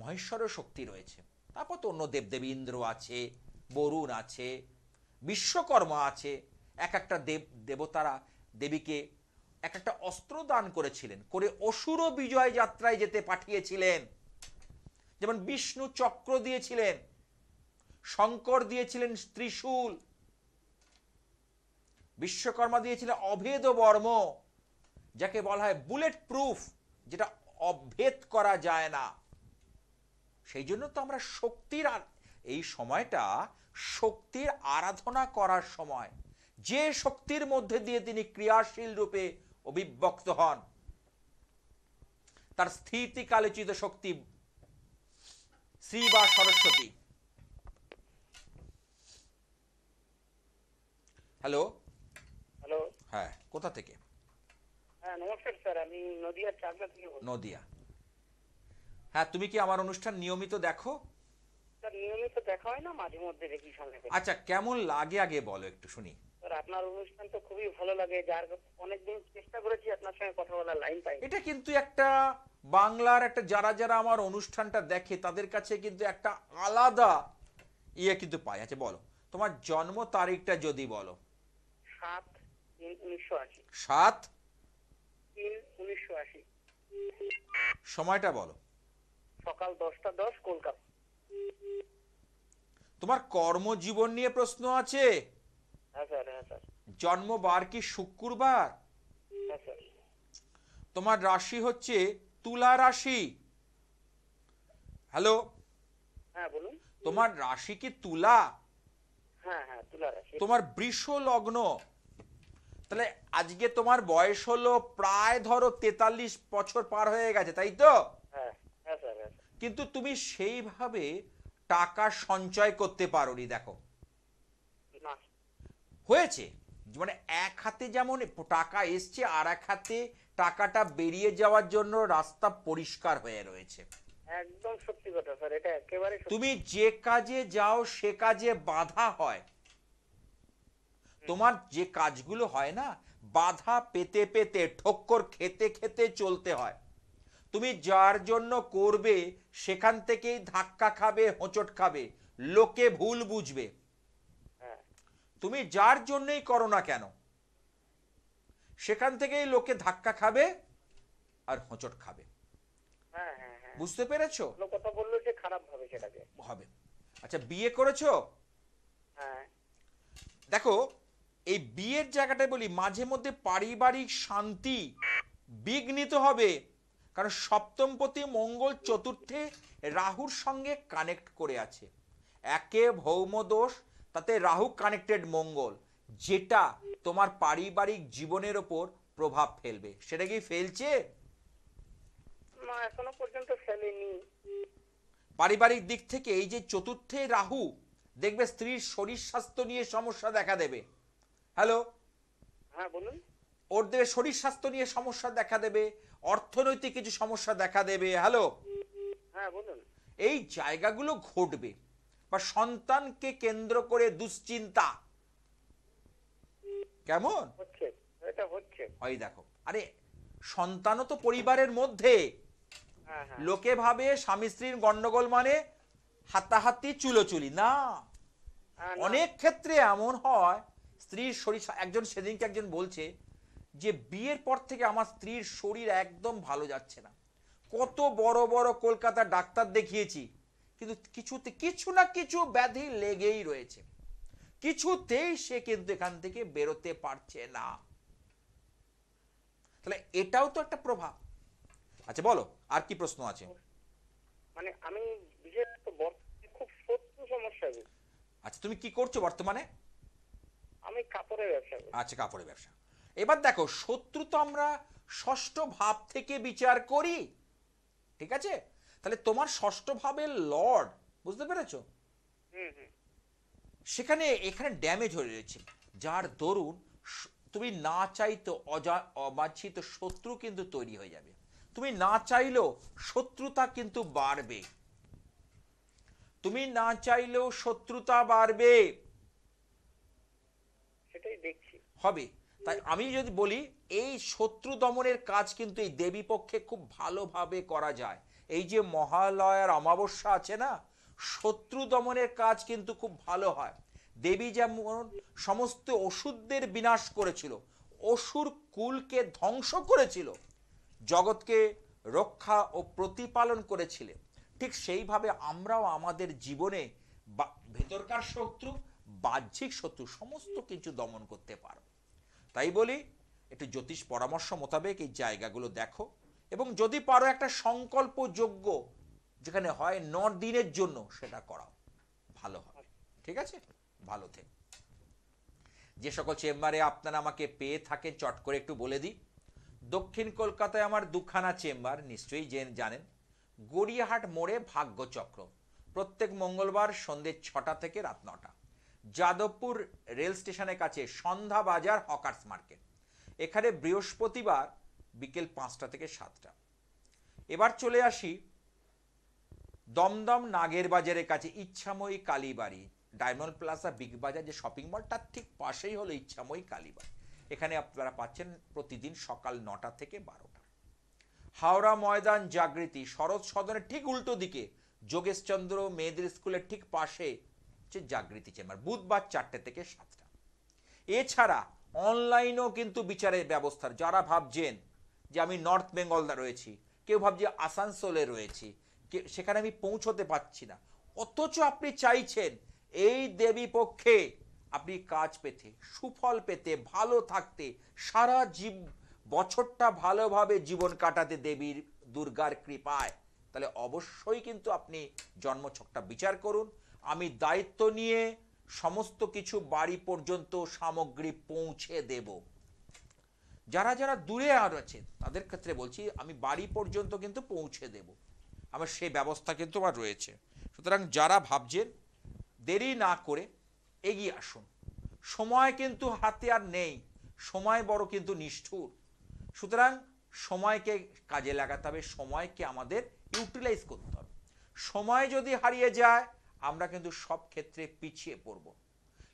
মহেশ্বরও শক্তি রয়েছে তারপর তো অন্য দেবদেবী ইন্দ্র আছে বরুণ আছে বিশ্বকর্মা আছে এক একটা দেব দেবতারা দেবীকে এক একটা অস্ত্র দান করেছিলেন করে অসুরও বিজয় যাত্রায় যেতে পাঠিয়েছিলেন যেমন বিষ্ণু চক্র দিয়েছিলেন শঙ্কর দিয়েছিলেন ত্রিশূল বিশ্বকর্মা দিয়েছিলেন অভেদ বর্ম যাকে বলা হয় বুলেট প্রুফ যেটা অভেদ করা যায় না সেই জন্য তো আমরা শক্তির এই সময়টা শক্তির আরাধনা করার সময় যে শক্তির মধ্যে দিয়ে তিনি ক্রিয়াশীল রূপে অভিব্যক্ত হন তার স্থিতিকালোচিত শক্তি শ্রী বা সরস্বতী হ্যালো হ্যালো হ্যাঁ কোথা থেকে হ্যাঁ নমস্কার স্যার আমি নদিয়া চাকদা থেকে নদিয়া হ্যাঁ তুমি কি আমার অনুষ্ঠান নিয়মিত দেখো স্যার নিয়মিত দেখা হয় না মাঝে মধ্যে দেখি সামনে আচ্ছা কেমন লাগে আগে বলো একটু শুনি স্যার আপনার অনুষ্ঠান তো খুবই ভালো লাগে যার অনেক দিন চেষ্টা করেছি আপনার সঙ্গে কথা বলার লাইন পাই এটা কিন্তু একটা বাংলার একটা যারা যারা আমার অনুষ্ঠানটা দেখে তাদের কাছে কিন্তু একটা আলাদা ইয়ে কিন্তু পাই আচ্ছা বলো তোমার জন্ম তারিখটা যদি বলো সাত উনিশশো সময়টা বলো সকাল দশটা দশ কলকাতা তোমার কর্মজীবন নিয়ে প্রশ্ন আছে হ্যাঁ হ্যাঁ কি শুক্রবার হ্যাঁ তোমার রাশি হচ্ছে তুলা রাশি হ্যালো তোমার রাশি কি তুলা হ্যাঁ, হ্যাঁ, তোমার বৃষ লগ্ন তাহলে আজকে তোমার বয়স হলো প্রায় ধরো তেতাল্লিশ বছর পার হয়ে গেছে তাই তো হ্যাঁ, কিন্তু তুমি সেইভাবে টাকা সঞ্চয় করতে পারোনি দেখো হয়েছে মানে এক হাতে যেমন টাকা এসছে আর এক হাতে টাকাটা বেরিয়ে যাওয়ার জন্য রাস্তা পরিষ্কার হয়ে রয়েছে একদম সত্যি কথা স্যার এটা একেবারে তুমি যে কাজে যাও সে কাজে বাধা হয় তোমার যে কাজগুলো হয় না বাধা পেতে পেতে ঠক্কর খেতে খেতে চলতে হয় তুমি যার জন্য করবে সেখান থেকেই ধাক্কা খাবে হোঁচট খাবে লোকে ভুল বুঝবে হ্যাঁ। তুমি যার জন্যই করো না কেন সেখান থেকেই লোকে ধাক্কা খাবে আর হোঁচট খাবে হ্যাঁ, হ্যাঁ। বুঝতে পেরেছো কথা বললো যে খারাপ ভাবে সেটাকে হবে আচ্ছা বিয়ে করেছো হ্যাঁ দেখো এই বিয়ের জায়গাটায় বলি মাঝে মধ্যে পারিবারিক শান্তি বিঘ্নিত হবে কারণ সপ্তমপতি মঙ্গল চতুর্থে রাহুর সঙ্গে কানেক্ট করে আছে একে ভৌমদোষ তাতে রাহু কানেক্টেড মঙ্গল যেটা তোমার পারিবারিক জীবনের ওপর প্রভাব ফেলবে সেটা কি ফেলছে এখনো পর্যন্ত ফেলেনি পারিবারিক দিক থেকে এই যে চতুর্থে রাহু দেখবে স্ত্রীর শরীর স্বাস্থ্য নিয়ে সমস্যা দেখা দেবে হ্যালো হ্যাঁ বলুন ওর দেবে শরীর স্বাস্থ্য নিয়ে সমস্যা দেখা দেবে অর্থনৈতিক কিছু সমস্যা দেখা দেবে হ্যালো হ্যাঁ বলুন এই জায়গাগুলো ঘটবে বা সন্তানকে কেন্দ্র করে দুশ্চিন্তা কেমন এটা হচ্ছে দেখো আরে সন্তানও তো পরিবারের মধ্যে হ্যাঁ, হ্যাঁ। লোকে ভাবে স্বামী স্ত্রীর গন্ডগোল মানে হাতাহাতি চুলোচুলি না হ্যাঁ, অনেক ক্ষেত্রে এমন হয় স্ত্রীর শরীর একজন সেদিনকে একজন বলছে যে বিয়ের পর থেকে আমার স্ত্রীর শরীর একদম ভালো যাচ্ছে না কত বড় বড় কলকাতা ডাক্তার দেখিয়েছি কিন্তু কিছুতে কিছু না কিছু ব্যাধি লেগেই রয়েছে কিছুতেই সে কিন্তু এখান থেকে বেরোতে পারছে না তাহলে এটাও তো একটা প্রভাব আচ্ছা বলো আর কি প্রশ্ন আছে মানে আমি আচ্ছা তুমি কি করছো বর্তমানে আমি কাপড়ের ব্যবসা আচ্ছা কাপড়ের ব্যবসা এবার দেখো শত্রু তো আমরা ষষ্ঠ ভাব থেকে বিচার করি ঠিক আছে তাহলে তোমার ষষ্ঠ ভাবের লর্ড বুঝতে পেরেছো সেখানে এখানে ড্যামেজ হয়ে রয়েছে যার দরুন তুমি না চাইতো অবাঞ্ছিত শত্রু কিন্তু তৈরি হয়ে যাবে তুমি না চাইলেও শত্রুতা কিন্তু বাড়বে তুমি না চাইলেও শত্রুতা বাড়বে হবে তাই আমি যদি বলি এই শত্রু দমনের কাজ কিন্তু এই দেবী পক্ষে খুব ভালোভাবে করা যায় এই যে মহালয়ার অমাবস্যা আছে না শত্রু দমনের কাজ কিন্তু খুব ভালো হয় দেবী যেমন সমস্ত ওষুধদের বিনাশ করেছিল অসুর কুলকে ধ্বংস করেছিল জগৎকে রক্ষা ও প্রতিপালন করেছিলেন ঠিক সেইভাবে আমরাও আমাদের জীবনে ভেতরকার শত্রু বাহ্যিক শত্রু সমস্ত কিছু দমন করতে পারব তাই বলি একটু জ্যোতিষ পরামর্শ মোতাবেক এই জায়গাগুলো দেখো এবং যদি পারো একটা সংকল্প যোগ্য যেখানে হয় ন দিনের জন্য সেটা করাও ভালো হবে ঠিক আছে ভালো থেকে যে সকল চেম্বারে আপনারা আমাকে পেয়ে থাকেন চট করে একটু বলে দিই দক্ষিণ কলকাতায় আমার দুখানা চেম্বার নিশ্চয়ই জানেন গড়িয়াহাট মোড়ে ভাগ্যচক্র প্রত্যেক মঙ্গলবার সন্ধ্যে ছটা থেকে রাত নটা যাদবপুর রেল স্টেশনের কাছে সন্ধ্যা বাজার হকার্স মার্কেট এখানে বৃহস্পতিবার বিকেল পাঁচটা থেকে সাতটা এবার চলে আসি দমদম নাগের বাজারের কাছে Ichhamoyee Kalibari diamond plaza big bazaar যে শপিং মল তার ঠিক পাশেই হলো ইচ্ছাময়ী কালীবাড়ি এখানে আপনারা পাচ্ছেন প্রতিদিন সকাল নটা থেকে বারোটা হাওড়া ময়দান জাগৃতি শরৎ সদনের ঠিক উল্টো দিকে যোগেশচন্দ্র মেয়েদের স্কুলের ঠিক পাশে হচ্ছে জাগৃতি চেম্বার বুধবার চারটে থেকে সাতটা এছাড়া অনলাইনেও কিন্তু বিচারের ব্যবস্থা যারা ভাবছেন যে আমি নর্থ বেঙ্গলদা রয়েছি কেউ ভাবছে আসানসোলে রয়েছি সেখানে আমি পৌঁছতে পারছি না অথচ আপনি চাইছেন এই দেবী পক্ষে আপনি কাজ পেতে সুফল পেতে ভালো থাকতে সারা জীব বছরটা ভালোভাবে জীবন কাটাতে দেবীর দুর্গার কৃপায় তাহলে অবশ্যই কিন্তু আপনি জন্মছকটা বিচার করুন আমি দায়িত্ব নিয়ে সমস্ত কিছু বাড়ি পর্যন্ত সামগ্রী পৌঁছে দেব যারা যারা দূরে আর আছে তাদের ক্ষেত্রে বলছি আমি বাড়ি পর্যন্ত কিন্তু পৌঁছে দেব আমার সেই ব্যবস্থা কিন্তু আমার রয়েছে সুতরাং যারা ভাবছেন দেরি না করে এগিয়ে আসুন সময় কিন্তু হাতে আর নেই সময় বড় কিন্তু নিষ্ঠুর সুতরাং সময়কে কাজে লাগাতে হবে সময়কে আমাদের ইউটিলাইজ করতে হবে সময় যদি হারিয়ে যায় আমরা কিন্তু সব ক্ষেত্রে পিছিয়ে পড়ব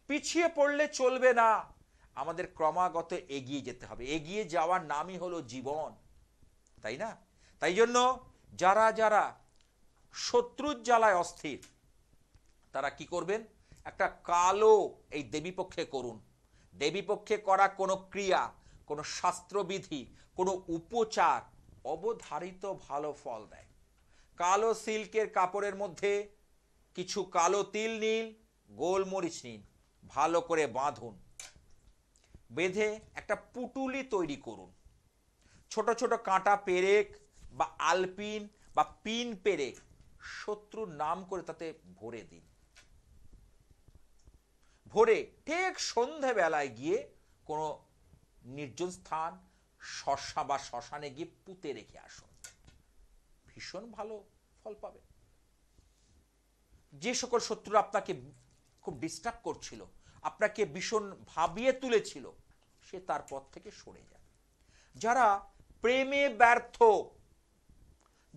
পিছিয়ে পড়লে চলবে না আমাদের ক্রমাগত এগিয়ে যেতে হবে এগিয়ে যাওয়ার নামই হলো জীবন তাই না তাই জন্য যারা যারা শত্রুর জ্বালায় অস্থির তারা কি করবেন একটা কালো এই দেবীপক্ষে করুন দেবীপক্ষে করা কোনো ক্রিয়া কোনো শাস্ত্রবিধি কোনো উপচার অবধারিত ভালো ফল দেয় কালো সিল্কের কাপড়ের মধ্যে কিছু কালো তিল নীল গোলমরিচ নিন ভালো করে বাঁধুন বেঁধে একটা পুটুলি তৈরি করুন ছোট ছোট কাঁটা পেরেক বা আলপিন বা পিন পেরেক শত্রুর নাম করে তাতে ভরে দিন ভোরে ঠিক সন্ধেবেলায় গিয়ে কোনো নির্জন স্থান শশা বা শ্মশানে গিয়ে পুঁতে রেখে আসুন ভীষণ ভালো ফল পাবে যে সকল শত্রুরা আপনাকে খুব ডিস্টার্ব করছিল আপনাকে ভীষণ ভাবিয়ে তুলেছিল সে তার পথ থেকে সরে যাবে যারা প্রেমে ব্যর্থ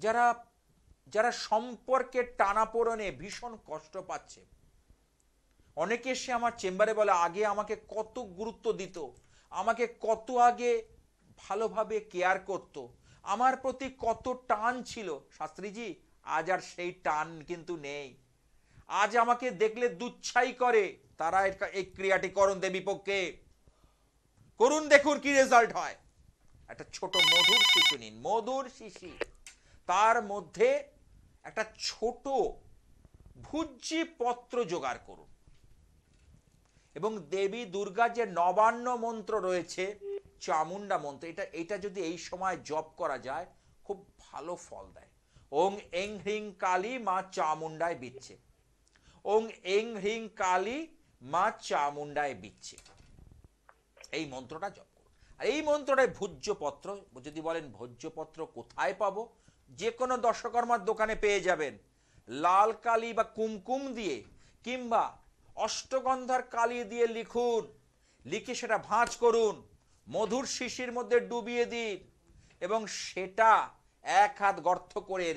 যারা যারা সম্পর্কের টানাপোড়নে ভীষণ কষ্ট পাচ্ছে অনেকে এসে আমার চেম্বারে বলে আগে আমাকে কত গুরুত্ব দিত আমাকে কত আগে ভালোভাবে কেয়ার করত। আমার প্রতি কত টান ছিল শাস্ত্রীজি আজ আর সেই টান কিন্তু নেই আজ আমাকে দেখলে দুচ্ছাই করে তারা এই ক্রিয়াটি করণ দেবী পক্ষে করুন দেখুন কি রেজাল্ট হয় একটা ছোট মধুর শিশু নিন মধুর শিশি তার মধ্যে একটা ছোট ভুজি পত্র জোগাড় করুন এবং দেবী দুর্গার যে নবান্ন মন্ত্র রয়েছে চামুন্ডা মন্ত্র এটা এটা যদি এই সময় জপ করা যায় খুব ভালো ফল দেয় ওং এং হ্রিং কালী মা চামুন্ডায় বিচ্ছে ওং এং হ্রিং কালী মা চামুন্ডায় বিচ্ছে এই মন্ত্রটা জপ করুন আর এই মন্ত্রটায় ভোজ্যপত্র যদি বলেন ভোজ্যপত্র কোথায় পাবো যে কোনো দশকর্মার দোকানে পেয়ে যাবেন লাল কালী বা কুমকুম দিয়ে কিংবা অষ্টগন্ধার কালি দিয়ে লিখুন লিখে সেটা ভাঁজ করুন মধুর শিশির মধ্যে ডুবিয়ে দিন এবং সেটা এক হাত গর্ত করে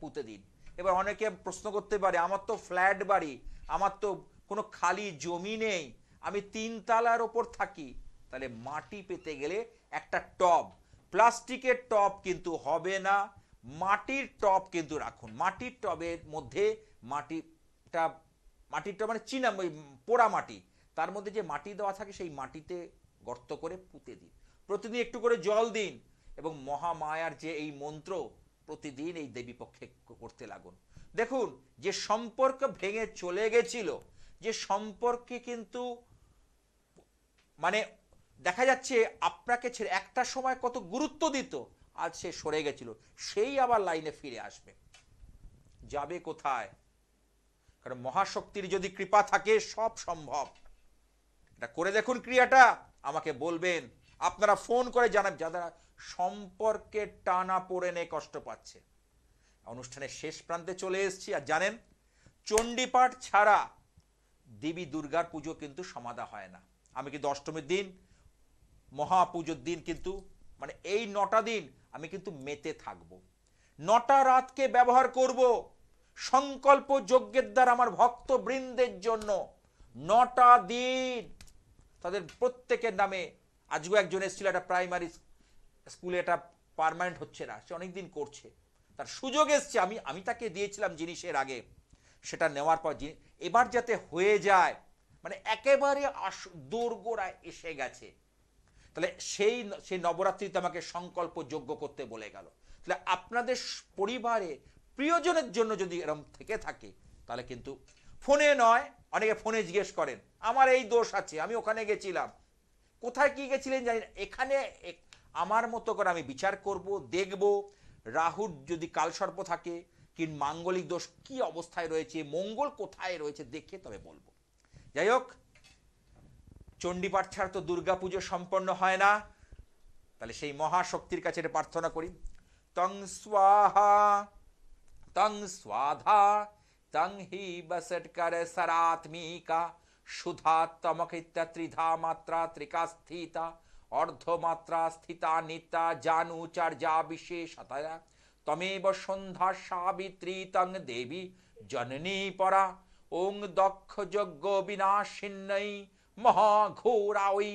পুঁতে দিন এবার অনেকে প্রশ্ন করতে পারে আমার তো ফ্ল্যাট বাড়ি আমার তো কোনো খালি জমি নেই আমি তিন তালার ওপর থাকি তাহলে মাটি পেতে গেলে একটা টব প্লাস্টিকের টব কিন্তু হবে না মাটির টব কিন্তু রাখুন মাটির টবের মধ্যে মাটিটা মাটিটা মানে চীনা পোড়া মাটি তার মধ্যে যে মাটি দেওয়া থাকে সেই মাটিতে গর্ত করে পুঁতে দিন প্রতিদিন একটু করে জল দিন এবং মহামায়ার যে এই মন্ত্র প্রতিদিন এই দেবী পক্ষে করতে লাগুন দেখুন যে সম্পর্ক ভেঙে চলে গেছিল যে সম্পর্কে কিন্তু মানে দেখা যাচ্ছে আপনাকে ছেড়ে একটা সময় কত গুরুত্ব দিত আজ সে সরে গেছিল সেই আবার লাইনে ফিরে আসবে যাবে কোথায় কারণ মহাশক্তির যদি কৃপা থাকে সব সম্ভব এটা করে দেখুন ক্রিয়াটা আমাকে বলবেন আপনারা ফোন করে জানাব যারা সম্পর্কে টানা পড়ে নে কষ্ট পাচ্ছে অনুষ্ঠানের শেষ প্রান্তে চলে এসেছি আর জানেন চণ্ডীপাঠ ছাড়া দেবী দুর্গার পুজো কিন্তু সমাধা হয় না আমি কিন্তু অষ্টমীর দিন মহাপুজোর দিন কিন্তু মানে এই নটা দিন আমি কিন্তু মেতে থাকব নটা রাতকে ব্যবহার করব সংকল্প যজ্ঞের দ্বারা আমার ভক্ত বৃন্দের জন্য নটা দিন তাদের প্রত্যেকের নামে আজকে একজন এসেছিল একটা প্রাইমারি স্কুলে এটা পারমানেন্ট হচ্ছে না সে অনেকদিন করছে তার সুযোগ এসছে আমি আমি তাকে দিয়েছিলাম জিনিসের আগে সেটা নেওয়ার পর এবার যাতে হয়ে যায় মানে একেবারে দোরগোড়ায় এসে গেছে তাহলে সেই সেই নবরাত্রিতে আমাকে সংকল্প যোগ্য করতে বলে গেল তাহলে আপনাদের পরিবারে প্রিয়জনের জন্য যদি এরম থেকে থাকে তাহলে কিন্তু ফোনে নয় অনেকে ফোনে জিজ্ঞেস করেন আমার এই দোষ আছে আমি ওখানে গেছিলাম কোথায় কি গেছিলেন জানি না এখানে আমার মতো করে আমি বিচার করব দেখব রাহুর যদি কালসর্প থাকে কি মাঙ্গলিক দোষ কি অবস্থায় রয়েছে মঙ্গল কোথায় রয়েছে দেখে তবে বলবো যাই হোক চণ্ডীপাঠ ছাড়া তো দুর্গাপুজো সম্পন্ন হয় না তাহলে সেই মহাশক্তির কাছে প্রার্থনা করি তং স্বাহা तंग स्वाधा तंग ही बसट कर सरात्मिका সুধা তমক ইত্যা মাত্রা ত্রিকা স্থিতা অর্ধমাত্রা স্থিতা নিতা জানু চার্যা বিশেষতয়া তমেব সন্ধ্যা সাবিত্রী তং দেবী জননী পরা ওং দক্ষ যজ্ঞ বিনাশিন্নৈ মহাঘোরাওই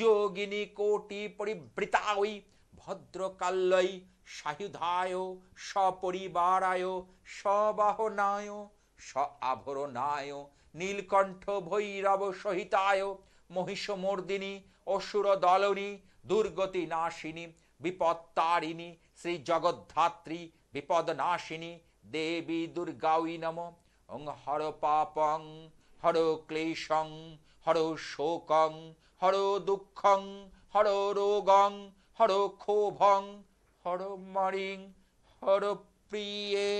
যোগিনী কোটি পরিবৃতাওই ভদ্রকাল্যৈ সাহিধায় সপরিবারায় সবাহনায় স আভরণায় নীলকণ্ঠ ভৈরব সহিতায় মহিষমর্দিনী অসুর দলনী দুর্গতি নাশিনী বিপত্তারিণী শ্রী জগদ্ধাত্রী বিপদ নাশিনী দেবী দুর্গাউই নম অং হর পাপং হর ক্লেশং হর শোকং হর দুঃখং হর রোগং হর ক্ষোভং হর মরিং হর প্রিয়ে